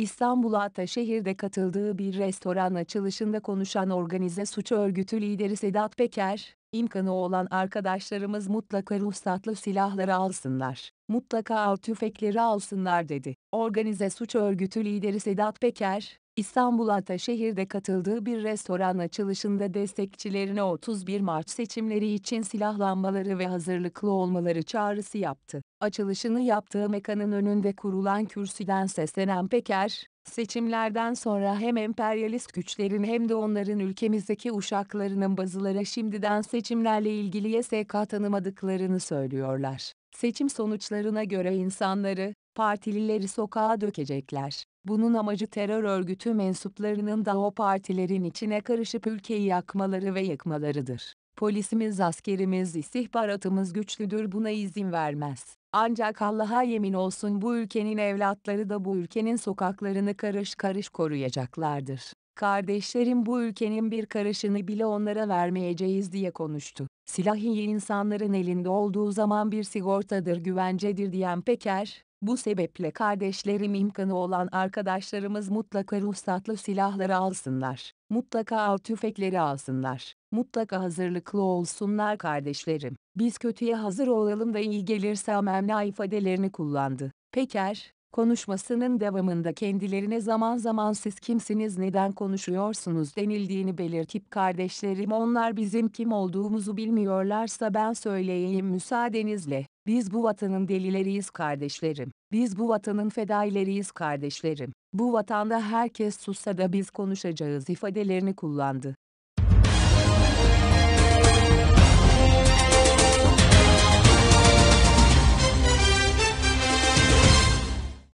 İstanbul Ataşehir'de katıldığı bir restoran açılışında konuşan organize suç örgütü lideri Sedat Peker, imkanı olan arkadaşlarımız mutlaka ruhsatlı silahları alsınlar, mutlaka av tüfekleri alsınlar dedi. Organize suç örgütü lideri Sedat Peker, İstanbul Ataşehir'de katıldığı bir restoran açılışında destekçilerine 31 Mart seçimleri için silahlanmaları ve hazırlıklı olmaları çağrısı yaptı. Açılışını yaptığı mekanın önünde kurulan kürsüden seslenen Peker, seçimlerden sonra hem emperyalist güçlerin hem de onların ülkemizdeki uşaklarının bazıları şimdiden seçimlerle ilgili YSK tanımadıklarını söylüyorlar. Seçim sonuçlarına göre insanları, partilileri sokağa dökecekler. Bunun amacı terör örgütü mensuplarının da o partilerin içine karışıp ülkeyi yakmaları ve yıkmalarıdır. Polisimiz, askerimiz, istihbaratımız güçlüdür buna izin vermez. Ancak Allah'a yemin olsun bu ülkenin evlatları da bu ülkenin sokaklarını karış karış koruyacaklardır. Kardeşlerim bu ülkenin bir karışını bile onlara vermeyeceğiz diye konuştu. Silah iyi insanların elinde olduğu zaman bir sigortadır güvencedir diyen Peker, bu sebeple kardeşlerim imkanı olan arkadaşlarımız mutlaka ruhsatlı silahları alsınlar. Mutlaka av tüfekleri alsınlar. Mutlaka hazırlıklı olsunlar kardeşlerim. Biz kötüye hazır olalım da iyi gelirse amenna ifadelerini kullandı. Peker, Konuşmasının devamında kendilerine zaman zaman siz kimsiniz neden konuşuyorsunuz denildiğini belirtip kardeşlerim onlar bizim kim olduğumuzu bilmiyorlarsa ben söyleyeyim müsaadenizle. Biz bu vatanın delileriyiz kardeşlerim. Biz bu vatanın fedaileriyiz kardeşlerim. Bu vatanda herkes sussa da biz konuşacağız ifadelerini kullandı.